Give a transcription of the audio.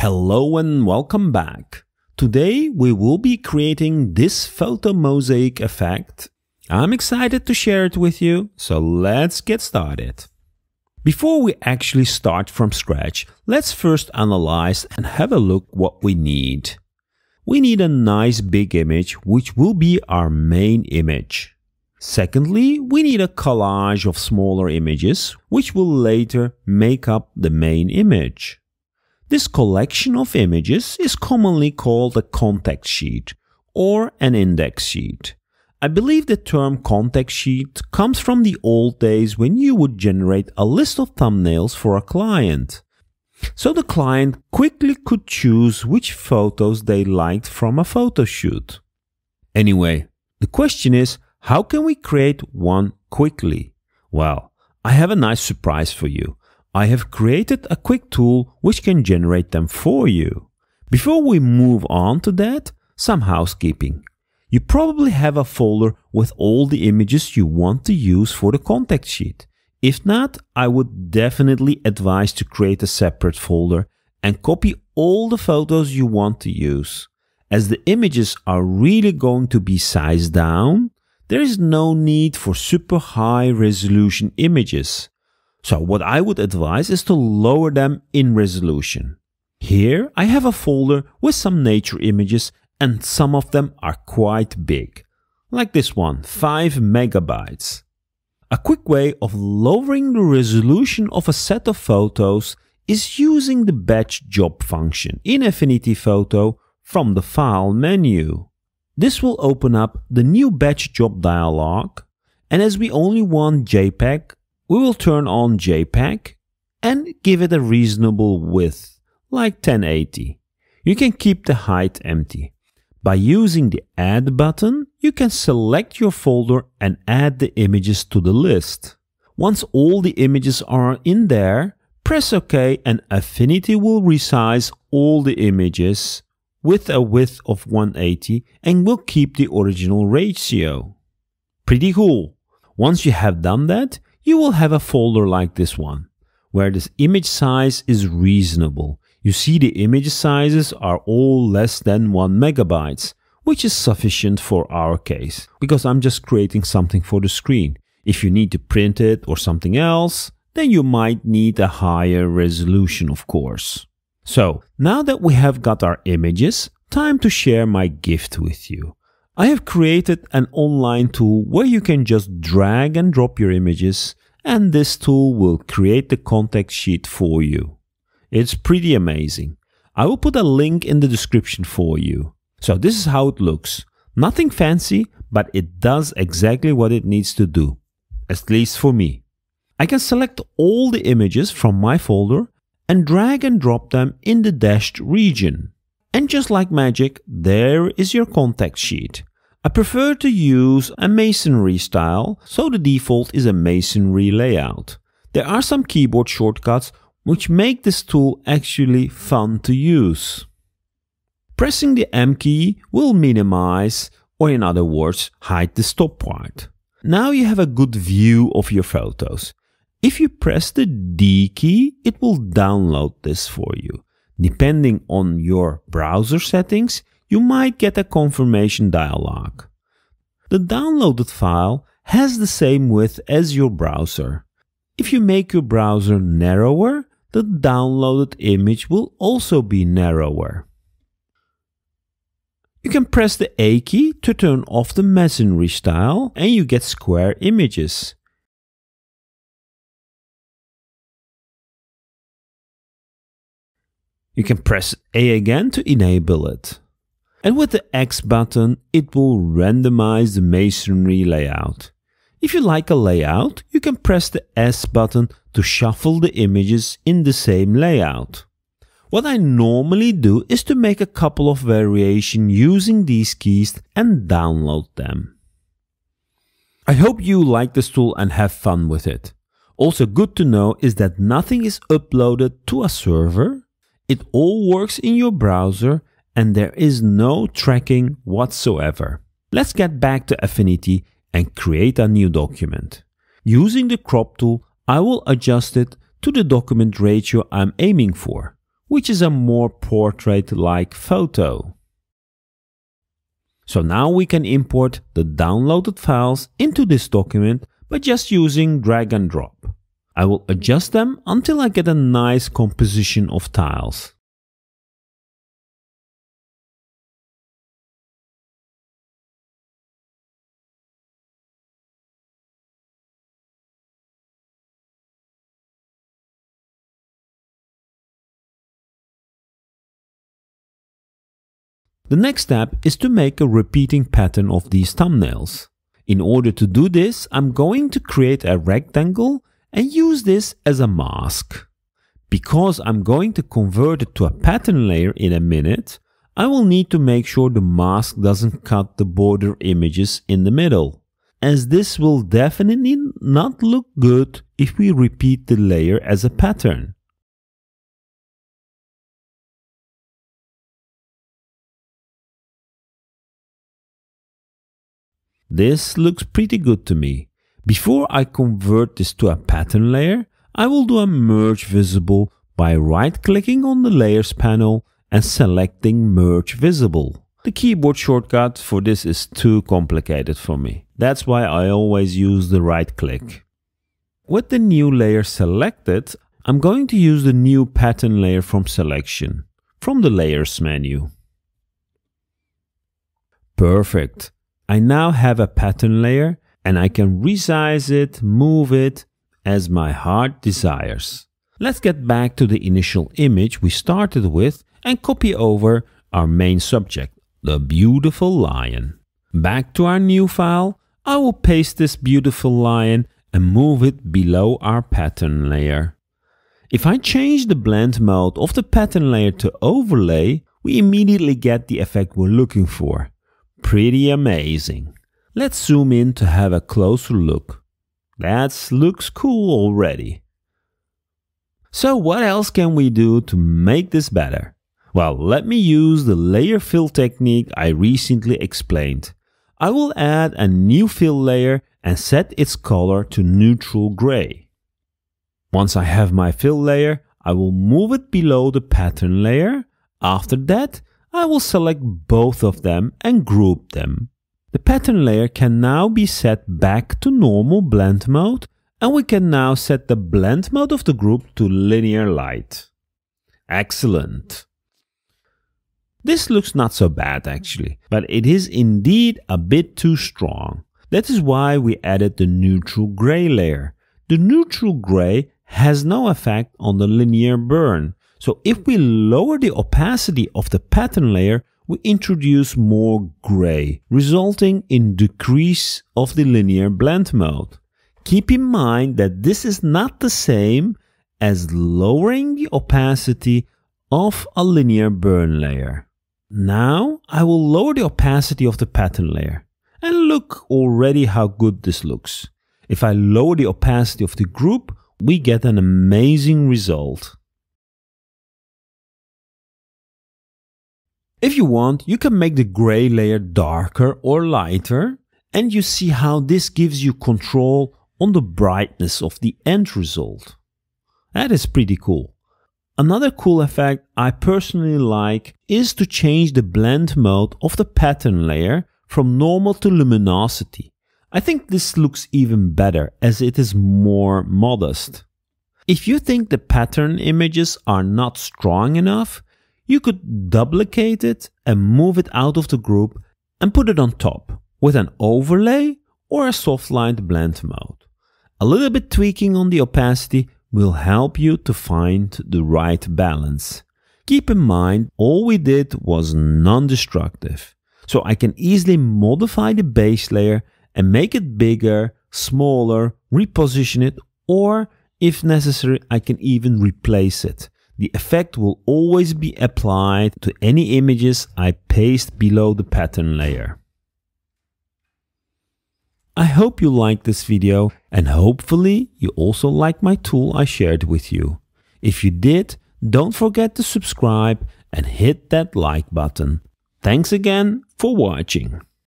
Hello and welcome back. Today we will be creating this photo mosaic effect. I'm excited to share it with you, so let's get started. Before we actually start from scratch, let's first analyze and have a look what we need. We need a nice big image which will be our main image. Secondly, we need a collage of smaller images which will later make up the main image. This collection of images is commonly called a context sheet or an index sheet. I believe the term context sheet comes from the old days when you would generate a list of thumbnails for a client. So the client quickly could choose which photos they liked from a photo shoot. Anyway, the question is, how can we create one quickly? Well, I have a nice surprise for you. I have created a quick tool which can generate them for you. Before we move on to that, some housekeeping. You probably have a folder with all the images you want to use for the contact sheet. If not, I would definitely advise to create a separate folder and copy all the photos you want to use. As the images are really going to be sized down, there is no need for super high resolution images. So what I would advise is to lower them in resolution. Here I have a folder with some nature images and some of them are quite big. Like this one, 5 megabytes. A quick way of lowering the resolution of a set of photos is using the batch job function in Affinity Photo from the file menu. This will open up the new batch job dialog and as we only want JPEG, we will turn on JPEG and give it a reasonable width, like 1080. You can keep the height empty. By using the Add button, you can select your folder and add the images to the list. Once all the images are in there, press OK and Affinity will resize all the images with a width of 180 and will keep the original ratio. Pretty cool. Once you have done that, you will have a folder like this one, where this image size is reasonable. You see the image sizes are all less than 1 megabytes, which is sufficient for our case, because I'm just creating something for the screen. If you need to print it or something else, then you might need a higher resolution, of course. So, now that we have got our images, time to share my gift with you. I have created an online tool where you can just drag and drop your images and this tool will create the contact sheet for you. It's pretty amazing. I will put a link in the description for you. So this is how it looks. Nothing fancy, but it does exactly what it needs to do. At least for me. I can select all the images from my folder and drag and drop them in the dashed region. And just like magic, there is your contact sheet. I prefer to use a masonry style, so the default is a masonry layout. There are some keyboard shortcuts which make this tool actually fun to use. Pressing the M key will minimize, or in other words, hide the stop part. Now you have a good view of your photos. If you press the D key, it will download this for you. Depending on your browser settings, you might get a confirmation dialog. The downloaded file has the same width as your browser. If you make your browser narrower, the downloaded image will also be narrower. You can press the A key to turn off the masonry style and you get square images. You can press A again to enable it and with the X button it will randomize the masonry layout. If you like a layout, you can press the S button to shuffle the images in the same layout. What I normally do is to make a couple of variation using these keys and download them. I hope you like this tool and have fun with it. Also good to know is that nothing is uploaded to a server. It all works in your browser and there is no tracking whatsoever. Let's get back to Affinity and create a new document. Using the crop tool, I will adjust it to the document ratio I'm aiming for, which is a more portrait-like photo. So now we can import the downloaded files into this document by just using drag and drop. I will adjust them until I get a nice composition of tiles. The next step is to make a repeating pattern of these thumbnails. In order to do this, I'm going to create a rectangle and use this as a mask. Because I'm going to convert it to a pattern layer in a minute, I will need to make sure the mask doesn't cut the border images in the middle, as this will definitely not look good if we repeat the layer as a pattern. This looks pretty good to me. Before I convert this to a pattern layer, I will do a merge visible by right clicking on the layers panel and selecting merge visible. The keyboard shortcut for this is too complicated for me. That's why I always use the right click. With the new layer selected, I'm going to use the new pattern layer from selection, from the layers menu. Perfect. I now have a pattern layer and I can resize it, move it as my heart desires. Let's get back to the initial image we started with and copy over our main subject, the beautiful lion. Back to our new file, I will paste this beautiful lion and move it below our pattern layer. If I change the blend mode of the pattern layer to overlay, we immediately get the effect we're looking for. Pretty amazing. Let's zoom in to have a closer look. That looks cool already. So what else can we do to make this better? Well, let me use the layer fill technique I recently explained. I will add a new fill layer and set its color to neutral gray. Once I have my fill layer, I will move it below the pattern layer. After that, I will select both of them and group them. The pattern layer can now be set back to normal blend mode and we can now set the blend mode of the group to linear light. Excellent. This looks not so bad actually, but it is indeed a bit too strong. That is why we added the neutral gray layer. The neutral gray has no effect on the linear burn, so if we lower the opacity of the pattern layer, we introduce more gray, resulting in decrease of the linear blend mode. Keep in mind that this is not the same as lowering the opacity of a linear burn layer. Now I will lower the opacity of the pattern layer. And look already how good this looks. If I lower the opacity of the group, we get an amazing result. If you want, you can make the gray layer darker or lighter and you see how this gives you control on the brightness of the end result. That is pretty cool. Another cool effect I personally like is to change the blend mode of the pattern layer from normal to luminosity. I think this looks even better as it is more modest. If you think the pattern images are not strong enough, you could duplicate it and move it out of the group and put it on top with an overlay or a soft light blend mode. A little bit tweaking on the opacity will help you to find the right balance. Keep in mind, all we did was non-destructive. So I can easily modify the base layer and make it bigger, smaller, reposition it, or if necessary, I can even replace it. The effect will always be applied to any images I paste below the pattern layer. I hope you liked this video and hopefully you also like my tool I shared with you. If you did, don't forget to subscribe and hit that like button. Thanks again for watching.